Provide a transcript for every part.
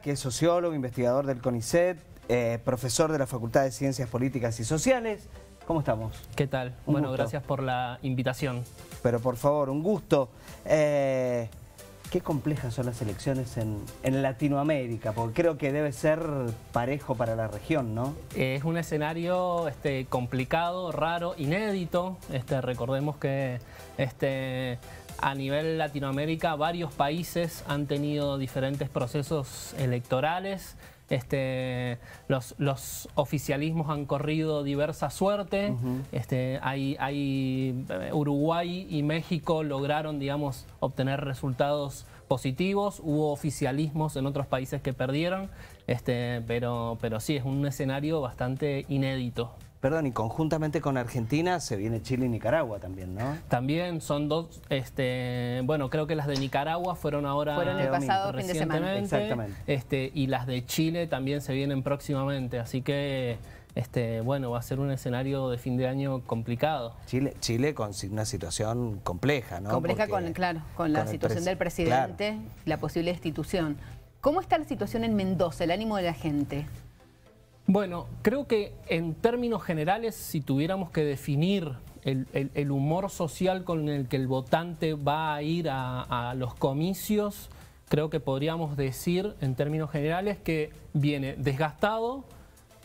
que es sociólogo, investigador del CONICET, eh, profesor de la Facultad de Ciencias Políticas y Sociales. ¿Cómo estamos? ¿Qué tal? bueno, gracias por la invitación. Pero por favor, un gusto. Eh, qué complejas son las elecciones en, Latinoamérica, porque creo que debe ser parejo para la región, ¿no? Es un escenario este, complicado, raro, inédito. Este, recordemos que este, a nivel Latinoamérica varios países han tenido diferentes procesos electorales. Este, los, oficialismos han corrido diversa suerte. Este, hay, eh, Uruguay y México lograron, digamos, obtener resultados positivos. Hubo oficialismos en otros países que perdieron, este, pero sí, es un escenario bastante inédito. Perdón, y conjuntamente con Argentina se viene Chile y Nicaragua también, ¿no? También son dos, este, bueno, creo que las de Nicaragua fueron ahora fueron el pasado fin de semana. Exactamente. Este, y las de Chile también se vienen próximamente, así que este, bueno, va a ser un escenario de fin de año complicado. Chile, Chile con una situación compleja, ¿no? Compleja con, claro, con la situación del presidente, la posible destitución. ¿Cómo está la situación en Mendoza, el ánimo de la gente? Bueno, creo que en términos generales, si tuviéramos que definir el, humor social con el que el votante va a ir a, los comicios, creo que podríamos decir en términos generales que viene desgastado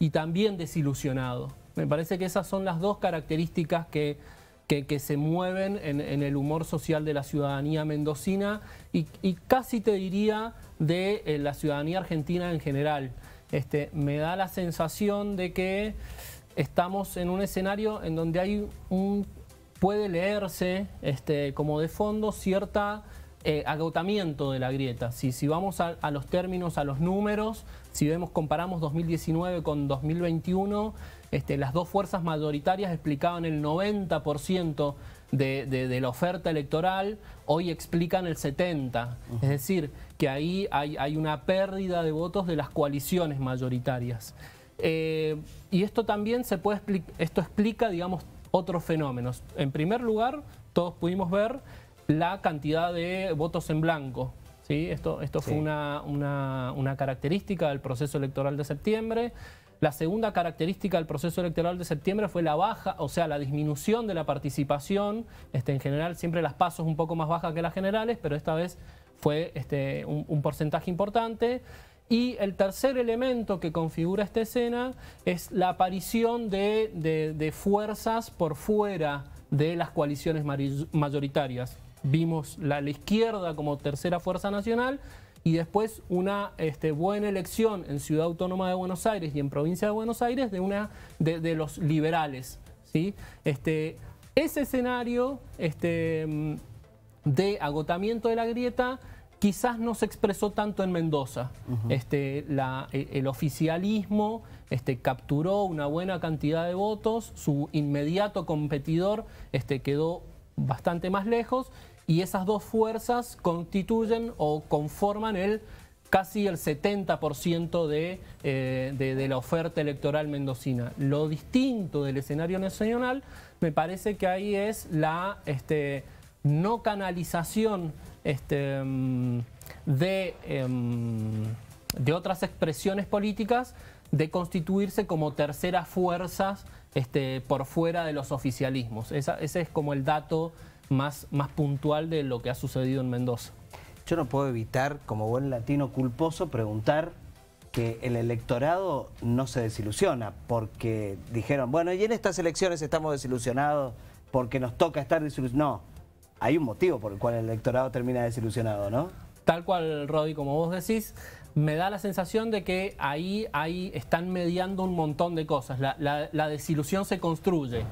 y también desilusionado. Me parece que esas son las dos características que, se mueven en, el humor social de la ciudadanía mendocina y, casi te diría de eh, la ciudadanía argentina en general. Este, me da la sensación de que estamos en un escenario en donde hay un puede leerse este, como de fondo cierta eh, agotamiento de la grieta. Si, si vamos a, los términos, a los números, si vemos, comparamos 2019 con 2021, este, las dos fuerzas mayoritarias explicaban el 90% de, la oferta electoral, hoy explican el 70%. Es decir, que ahí hay, una pérdida de votos de las coaliciones mayoritarias. Eh, y esto también se puede esto explica, digamos, otros fenómenos. En primer lugar, todos pudimos ver la cantidad de votos en blanco. ¿sí? Esto, esto fue una, una característica del proceso electoral de septiembre. La segunda característica del proceso electoral de septiembre fue la baja, o sea, la disminución de la participación. Este, en general, siempre las pasos un poco más bajas que las generales, pero esta vez fue este, un, porcentaje importante. Y el tercer elemento que configura esta escena es la aparición de, fuerzas por fuera de las coaliciones mayoritarias. Vimos la, izquierda como tercera fuerza nacional y después una este, buena elección en Ciudad Autónoma de Buenos Aires y en Provincia de Buenos Aires de, una, los liberales. ¿sí? Este, ese escenario... Este, de agotamiento de la grieta quizás no se expresó tanto en Mendoza. este, e, el oficialismo este, capturó una buena cantidad de votos, su inmediato competidor este, quedó bastante más lejos y esas dos fuerzas constituyen o conforman el casi el 70% eh, de, de, la oferta electoral mendocina. Lo distinto del escenario nacional me parece que ahí es la, este, no canalización este, mm, em, de, otras expresiones políticas de constituirse como terceras fuerzas este, por fuera de los oficialismos. ese es como el dato más, más puntual de lo que ha sucedido en Mendoza. Yo no puedo evitar, como buen latino culposo, preguntar que el electorado no se desilusiona, porque dijeron, bueno, y en estas elecciones estamos desilusionados porque nos toca estar desilusionados. No hay un motivo por el cual el electorado termina desilusionado, ¿no? Tal cual, Rodi, como vos decís, me da la sensación de que ahí, ahí están mediando un montón de cosas. La, desilusión se construye.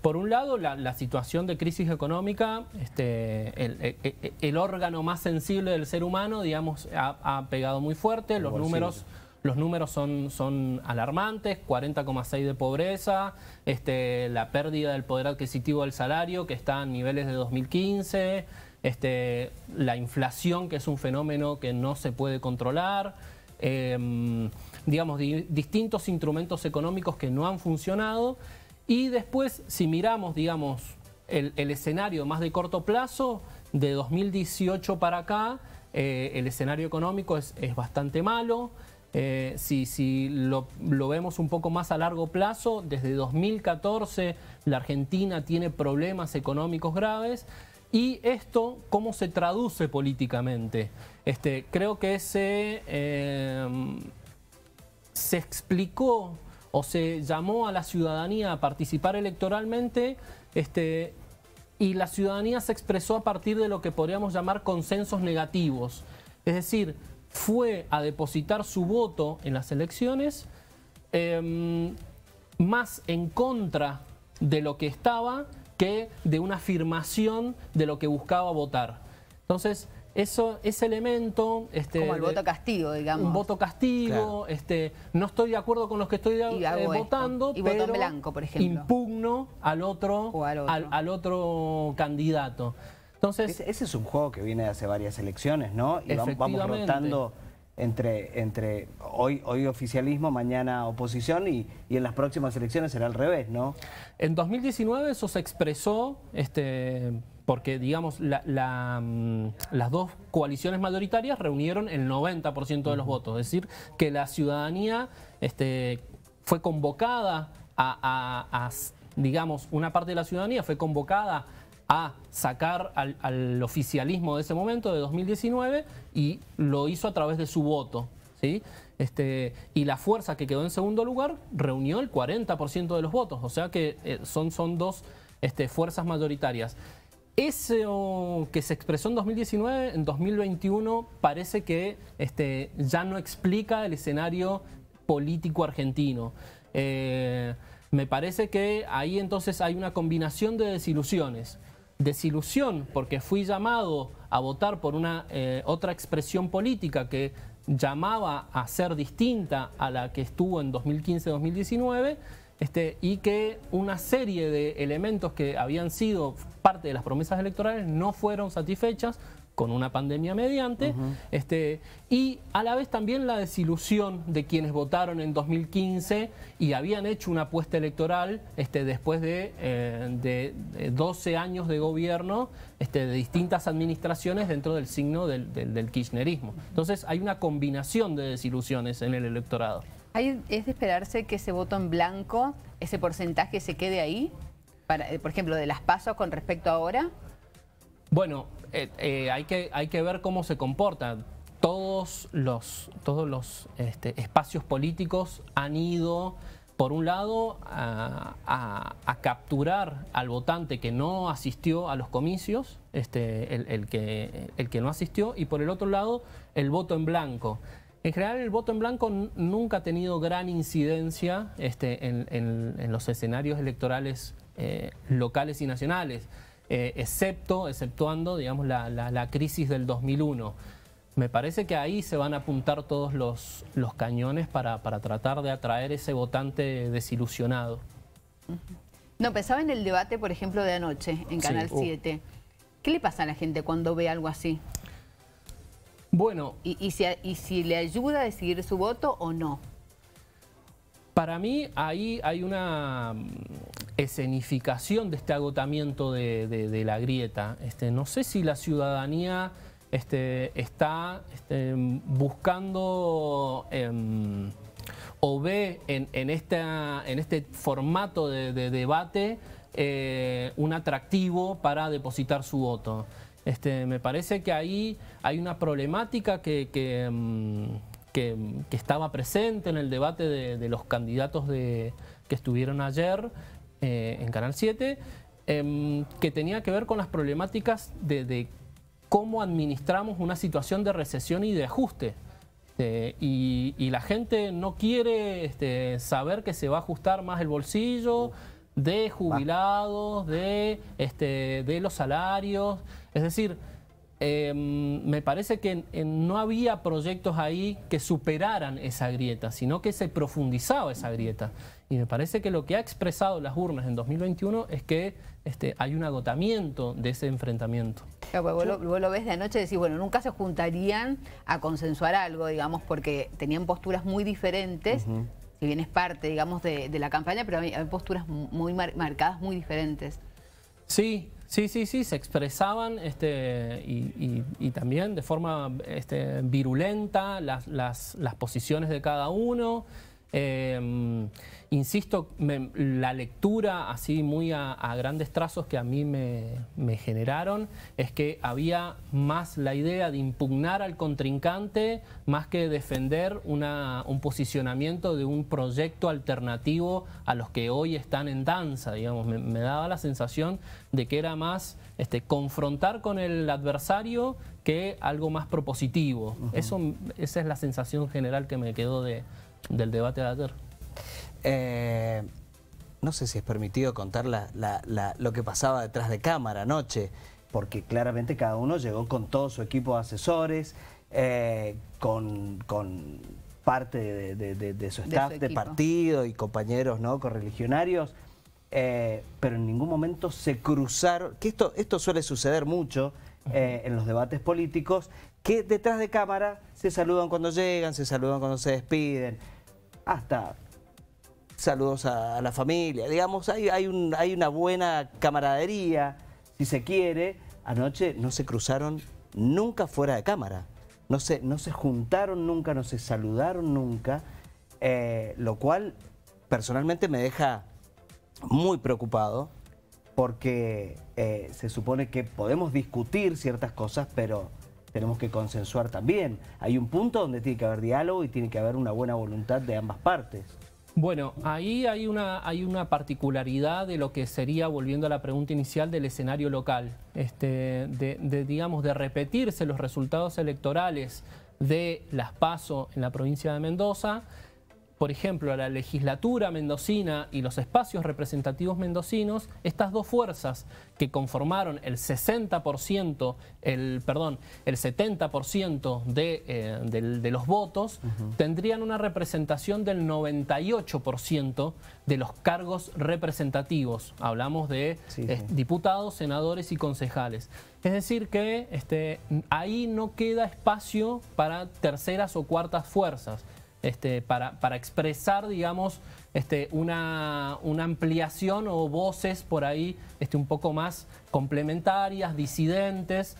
Por un lado, la, situación de crisis económica, este, e, e, el, órgano más sensible del ser humano, digamos, ha, pegado muy fuerte, los números los números son, son alarmantes, 40,6 de pobreza, este, la pérdida del poder adquisitivo del salario que está en niveles de 2015, este, la inflación que es un fenómeno que no se puede controlar, em, digamos, distintos instrumentos económicos que no han funcionado y después si miramos, digamos, el, escenario más de corto plazo, de 2018 para acá, eh, el escenario económico es bastante malo. Eh, si, si lo, vemos un poco más a largo plazo, desde 2014 la Argentina tiene problemas económicos graves y esto cómo se traduce políticamente. Este, creo que se, em, se explicó o se llamó a la ciudadanía a participar electoralmente este, y la ciudadanía se expresó a partir de lo que podríamos llamar consensos negativos. Es decir, fue a depositar su voto en las elecciones em, más en contra de lo que estaba que de una afirmación de lo que buscaba votar. Entonces, eso, ese elemento... Este, Como el voto castigo, digamos. Un voto castigo, este, no estoy de acuerdo con los que estoy eh, votando, pero blanco, por ejemplo. impugno al otro, al otro candidato ese, es un juego que viene de hace varias elecciones, ¿no? Y vamos rotando entre, entre hoy, hoy oficialismo, mañana oposición y, en las próximas elecciones será al revés, ¿no? En 2019 eso se expresó, este, porque digamos, la, mm, las dos coaliciones mayoritarias reunieron el 90% de los votos, es decir, que la ciudadanía este, fue convocada a, digamos, una parte de la ciudadanía fue convocada a sacar al, oficialismo de ese momento, de 2019, y lo hizo a través de su voto. Este, y la fuerza que quedó en segundo lugar reunió el 40% de los votos, o sea que eh, son, son dos este, fuerzas mayoritarias. Eso que se expresó en 2019, en 2021 parece que este, ya no explica el escenario político argentino. Eh, me parece que ahí entonces hay una combinación de desilusiones desilusión porque fui llamado a votar por una eh, otra expresión política que llamaba a ser distinta a la que estuvo en 2015-2019 este, y que una serie de elementos que habían sido parte de las promesas electorales no fueron satisfechas, con una pandemia mediante, este, y a la vez también la desilusión de quienes votaron en 2015 y habían hecho una apuesta electoral este, después de, 12 eh, años de gobierno este, de distintas administraciones dentro del signo del, kirchnerismo. Entonces hay una combinación de desilusiones en el electorado. ¿Es de esperarse que ese voto en blanco, ese porcentaje se quede ahí? Para, eh, por ejemplo, de las pasos con respecto a ahora. Bueno, eh, eh, hay, que, hay que ver cómo se comporta. Todos los, todos los este, espacios políticos han ido, por un lado, a, capturar al votante que no asistió a los comicios, este, el, que, el que no asistió, y por el otro lado, el voto en blanco. En general, el voto en blanco nunca ha tenido gran incidencia este, en, los escenarios electorales eh, locales y nacionales. Eh, excepto, exceptuando, digamos, la, crisis del 2001. Me parece que ahí se van a apuntar todos los, los cañones para, tratar de atraer ese votante desilusionado. No, pensaba en el debate, por ejemplo, de anoche en Canal 7. ¿Qué le pasa a la gente cuando ve algo así? Bueno. Y, si, y si le ayuda a decidir su voto o no. Para mí ahí hay una mm, escenificación de este agotamiento de, la grieta. Este, no sé si la ciudadanía este, está este, buscando em, o ve en, en, este formato de, debate eh, un atractivo para depositar su voto. me parece que ahí hay una problemática que... Em, que, estaba presente en el debate de, los candidatos de, que estuvieron ayer eh, en Canal 7, em, que tenía que ver con las problemáticas de, cómo administramos una situación de recesión y de ajuste. Eh, y, la gente no quiere este, saber que se va a ajustar más el bolsillo de jubilados, de, este, de los salarios. Es decir, Em, me parece que no había proyectos ahí que superaran esa grieta, sino que se profundizaba esa grieta. Y me parece que lo que ha expresado las urnas en 2021 es que este, hay un agotamiento de ese enfrentamiento. lo, ves de anoche decir, bueno, nunca se juntarían a consensuar algo, digamos, porque tenían posturas muy diferentes, si bien es parte, digamos, de, la campaña, pero hay, posturas muy marcadas, muy diferentes. Sí, Sí, sí, sí, se expresaban este, y, también de forma este, virulenta las, las, las posiciones de cada uno. Em, insisto, la lectura así muy a, grandes trazos que a mí me, generaron es que había más la idea de impugnar al contrincante más que defender un posicionamiento de un proyecto alternativo a los que hoy están en danza, digamos. Me, daba la sensación de que era más este, confrontar con el adversario que algo más propositivo. Eso, esa es la sensación general que me quedó de, del debate de ayer? Eh, no sé si es permitido contar lo que pasaba detrás de cámara anoche, porque claramente cada uno llegó con todo su equipo de asesores, eh, con, parte de, su staff de, partido y compañeros ¿no? correligionarios, eh, pero en ningún momento se cruzaron, que esto, suele suceder mucho en los debates políticos, que detrás de cámara se saludan cuando llegan, se saludan cuando se despiden, hasta saludos a, la familia. Digamos, hay, hay, una buena camaradería, si se quiere. Anoche no se cruzaron nunca fuera de cámara. No se, juntaron nunca, no se saludaron nunca. Eh, lo cual personalmente me deja muy preocupado porque eh, se supone que podemos discutir ciertas cosas, pero tenemos que consensuar también. Hay un punto donde tiene que haber diálogo y tiene que haber una buena voluntad de ambas partes. Bueno, ahí hay una, hay una particularidad de lo que sería, volviendo a la pregunta inicial, del escenario local. Este, de, digamos, de repetirse los resultados electorales de las PASO en la provincia de Mendoza, por ejemplo, la legislatura mendocina y los espacios representativos mendocinos, estas dos fuerzas que conformaron el 60%, el, perdón, el 70% eh, de, los votos, tendrían una representación del 98% de los cargos representativos. Hablamos de eh, diputados, senadores y concejales. Es decir que este, ahí no queda espacio para terceras o cuartas fuerzas. Este, para, expresar, digamos, este, una, ampliación o voces por ahí este, un poco más complementarias, disidentes,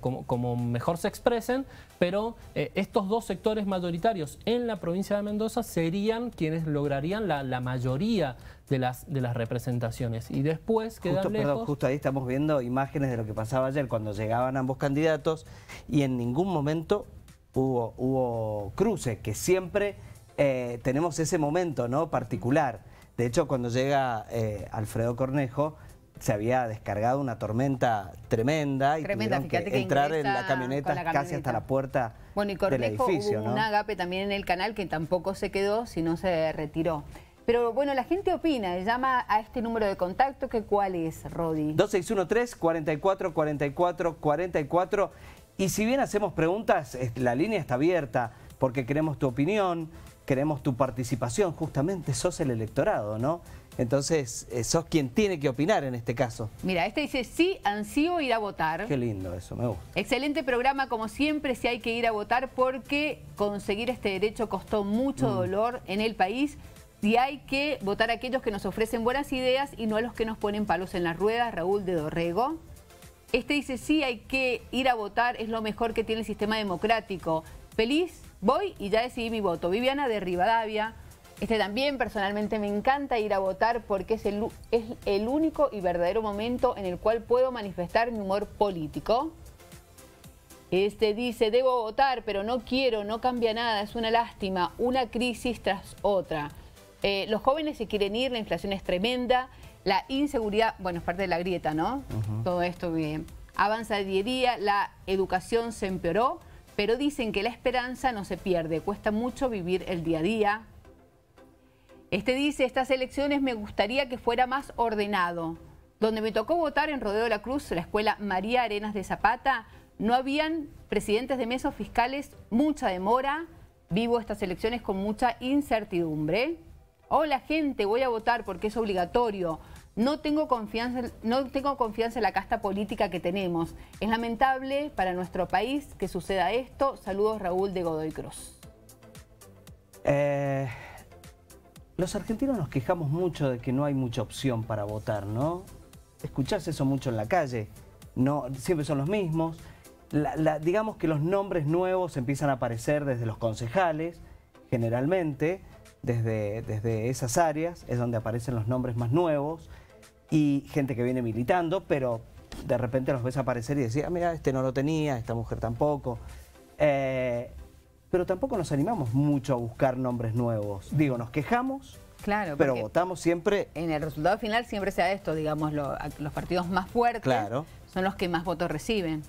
como, mejor se expresen, pero eh, estos dos sectores mayoritarios en la provincia de Mendoza serían quienes lograrían la, mayoría de las, representaciones. Y después quedan lejos... justo ahí estamos viendo imágenes de lo que pasaba ayer cuando llegaban ambos candidatos y en ningún momento hubo, cruces, que siempre eh, tenemos ese momento ¿no? particular. De hecho, cuando llega eh, Alfredo Cornejo, se había descargado una tormenta tremenda y que, entrar en la camioneta, casi hasta la puerta del edificio. un agape también en el canal que tampoco se quedó, sino se retiró. Pero bueno, la gente opina, llama a este número de contacto, que ¿cuál es, Rodi? 2613-444444. Y si bien hacemos preguntas, la línea está abierta porque queremos tu opinión, queremos tu participación, justamente sos el electorado, ¿no? Entonces, eh, sos quien tiene que opinar en este caso. Mira, este dice, sí, ansío ir a votar. Qué lindo eso, me gusta. Excelente programa, como siempre, si hay que ir a votar porque conseguir este derecho costó mucho mm. dolor en el país y hay que votar a aquellos que nos ofrecen buenas ideas y no a los que nos ponen palos en las ruedas, Raúl de Dorrego. Este dice, sí, hay que ir a votar, es lo mejor que tiene el sistema democrático. Feliz, voy y ya decidí mi voto. Viviana de Rivadavia. Este también personalmente me encanta ir a votar porque es el, es el único y verdadero momento en el cual puedo manifestar mi humor político. Este dice, debo votar, pero no quiero, no cambia nada, es una lástima, una crisis tras otra. Eh, los jóvenes se quieren ir, la inflación es tremenda, la inseguridad, bueno, es parte de la grieta, ¿no? Todo esto bien. avanza día a día, la educación se empeoró, pero dicen que la esperanza no se pierde, cuesta mucho vivir el día a día. Este dice, estas elecciones me gustaría que fuera más ordenado. Donde me tocó votar en Rodeo de la Cruz, la escuela María Arenas de Zapata, no habían presidentes de mesos fiscales, mucha demora. Vivo estas elecciones con mucha incertidumbre hola gente, voy a votar porque es obligatorio. No tengo, confianza, no tengo confianza en la casta política que tenemos. Es lamentable para nuestro país que suceda esto. Saludos Raúl de Godoy Cruz. Eh, los argentinos nos quejamos mucho de que no hay mucha opción para votar, ¿no? Escucharse eso mucho en la calle. No, siempre son los mismos. digamos que los nombres nuevos empiezan a aparecer desde los concejales, generalmente desde, esas áreas, es donde aparecen los nombres más nuevos y gente que viene militando, pero de repente los ves aparecer y decís, ah, mira, este no lo tenía, esta mujer tampoco. Eh, pero tampoco nos animamos mucho a buscar nombres nuevos. Digo, nos quejamos, Claro, pero votamos siempre... En el resultado final siempre sea esto, digamos, los partidos más fuertes son los que más votos reciben.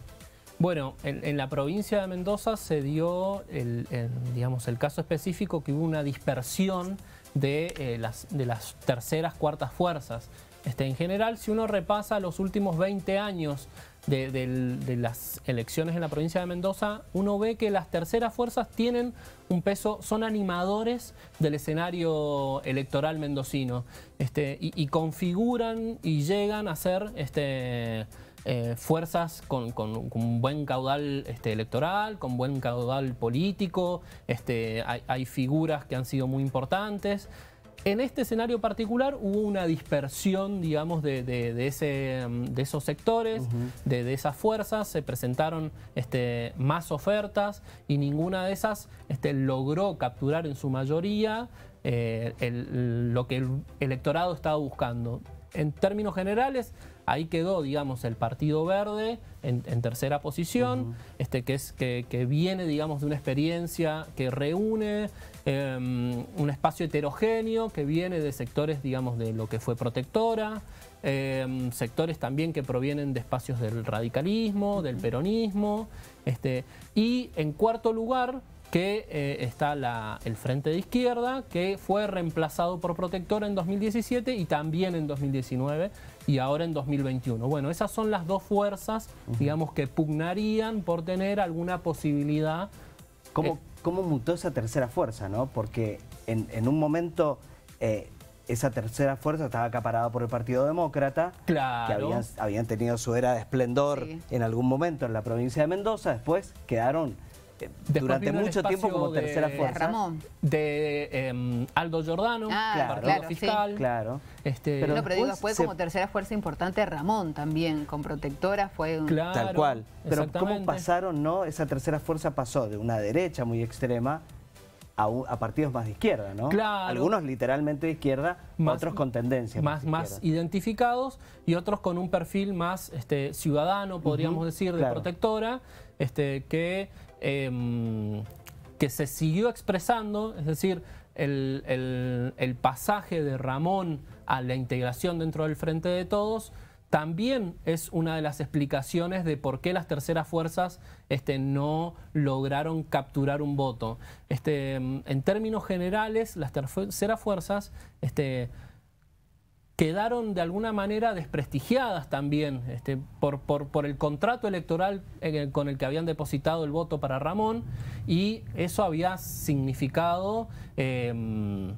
Bueno, en, la provincia de Mendoza se dio el, digamos, el caso específico que hubo una dispersión eh, de, las, terceras, cuartas fuerzas. Este, en general, si uno repasa los últimos 20 años de, las elecciones en la provincia de Mendoza, uno ve que las terceras fuerzas tienen un peso, son animadores del escenario electoral mendocino este, y, configuran y llegan a ser... Este, eh, fuerzas con, un buen caudal este, electoral, con buen caudal político, este, hay, figuras que han sido muy importantes. En este escenario particular hubo una dispersión, digamos, de, mm, esos sectores, de, esas fuerzas, se presentaron este, más ofertas y ninguna de esas logró capturar en su mayoría eh, lo que el electorado estaba buscando en términos generales, ahí quedó, digamos, el Partido Verde en, tercera posición, este, que, es, que, viene, digamos, de una experiencia que reúne em, un espacio heterogéneo, que viene de sectores, digamos, de lo que fue protectora, em, sectores también que provienen de espacios del radicalismo, del peronismo, este, y en cuarto lugar, que eh, está la, el Frente de Izquierda, que fue reemplazado por Protector en 2017 y también en 2019 y ahora en 2021. Bueno, esas son las dos fuerzas, digamos, que pugnarían por tener alguna posibilidad. ¿Cómo, mutó esa tercera fuerza, no? Porque en, un momento... Eh, esa tercera fuerza estaba acaparada por el Partido Demócrata, claro. que habían, tenido su era de esplendor en algún momento en la provincia de Mendoza, después quedaron durante mucho tiempo como tercera fuerza. Ramón. De em, Aldo Giordano, ah, claro, fiscal. Este, pero, digo, fue como tercera fuerza importante Ramón también, con protectora fue Tal cual. Pero cómo pasaron, ¿no? Esa tercera fuerza pasó de una derecha muy extrema a, partidos más de izquierda, ¿no? Claro. Algunos literalmente de izquierda, otros con tendencia. Más, más, identificados y otros con un perfil más este, ciudadano, podríamos decir, de protectora, este, que, em, que se siguió expresando, es decir, el, el pasaje de Ramón a la integración dentro del Frente de Todos también es una de las explicaciones de por qué las terceras fuerzas este, no lograron capturar un voto. Este, en términos generales, las terceras fuerzas este, quedaron de alguna manera desprestigiadas también este, por, por, por, el contrato electoral eh, con el que habían depositado el voto para Ramón y eso había significado... Em,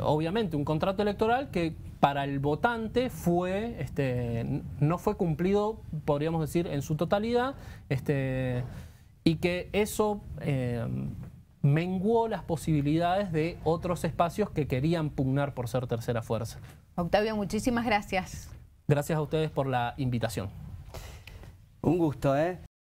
obviamente, un contrato electoral que para el votante fue, este, no fue cumplido, podríamos decir, en su totalidad, este, y que eso eh, menguó las posibilidades de otros espacios que querían pugnar por ser tercera fuerza. Octavio, muchísimas gracias. Gracias a ustedes por la invitación. Un gusto, ¿eh?